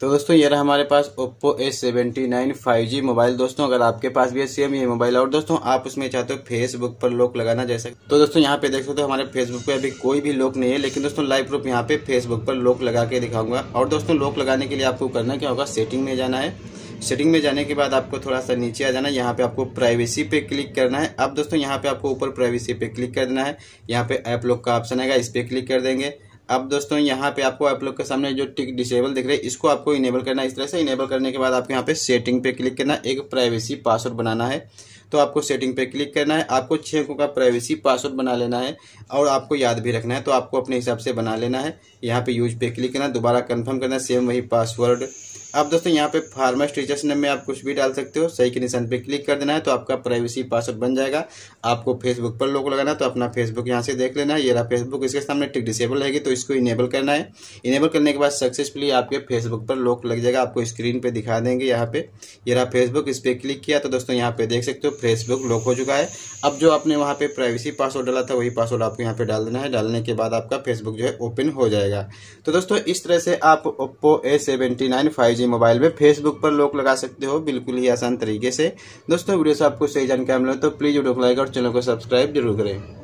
तो दोस्तों ये रहा हमारे पास Oppo A seventy nine five G mobile दोस्तों अगर आपके पास भी है सेम ये मोबाइल और दोस्तों आप उसमें चाहते हो फेसबुक पर लोक लगाना जैसा तो दोस्तों यहाँ पे देख सकते हो हमारे फेसबुक पे अभी कोई भी लोक नहीं है लेकिन दोस्तों लाइव प्रूफ यहाँ पे फेसबुक पर लोक लगा के दिखाऊंगा और दोस्तों लोक लगाने के लिए आपको करना क्या होगा सेटिंग में जाना है सेटिंग में जाने के बाद आपको थोड़ा सा नीचे आ जाना है यहाँ पे आपको प्राइवेसी पे क्लिक करना है अब दोस्तों यहाँ पे आपको ऊपर प्राइवेसी पे क्लिक कर देना है यहाँ पे ऐप लोक का ऑप्शन आएगा इस पर क्लिक कर देंगे अब दोस्तों यहाँ पे आपको आप लोग के सामने जो टिक डिसेबल दिख रहे हैं इसको आपको इनेबल करना है इस तरह से इनेबल करने के बाद आपको यहाँ पे सेटिंग पे क्लिक करना है एक प्राइवेसी पासवर्ड बनाना है तो आपको सेटिंग पे क्लिक करना है आपको छः अंकों का प्राइवेसी पासवर्ड बना लेना है और आपको याद भी रखना है तो आपको अपने हिसाब से बना लेना है यहाँ पे यूज पे क्लिक करना दोबारा कन्फर्म करना सेम वही पासवर्ड अब दोस्तों यहाँ पे फार्मेस स्टीचर्स नेम में आप कुछ भी डाल सकते हो सही के निशान पे क्लिक कर देना है तो आपका प्राइवेसी पासवर्ड बन जाएगा आपको फेसबुक पर लोग लगाना है तो अपना फेसबुक यहाँ से देख लेना है ये रहा फेसबुक इसके सामने टिक डिसेबल रहेगी तो इसको इनेबल करना है इनेबल करने के बाद सक्सेसफुली आपके फेसबुक पर लोक लग जाएगा आपको स्क्रीन पर दिखा देंगे यहाँ पे ये रहा फेसबुक इस पर क्लिक किया तो दोस्तों यहाँ पे देख सकते हो फेसबुक लॉक हो चुका है अब जो आपने वहाँ पे प्राइवेसी पासवर्ड डाला था वही पासवर्ड आपको यहाँ पे डाल देना है डालने के बाद आपका फेसबुक जो है ओपन हो जाएगा तो दोस्तों इस तरह से आप Oppo A seventy nine five G mobile में फेसबुक पर लोक लगा सकते हो बिल्कुल ही आसान तरीके से दोस्तों वीडियो से आपको सही जानकारी मिले तो प्लीज़ वीडियो को लाइक और चैनल को सब्सक्राइब जरूर करें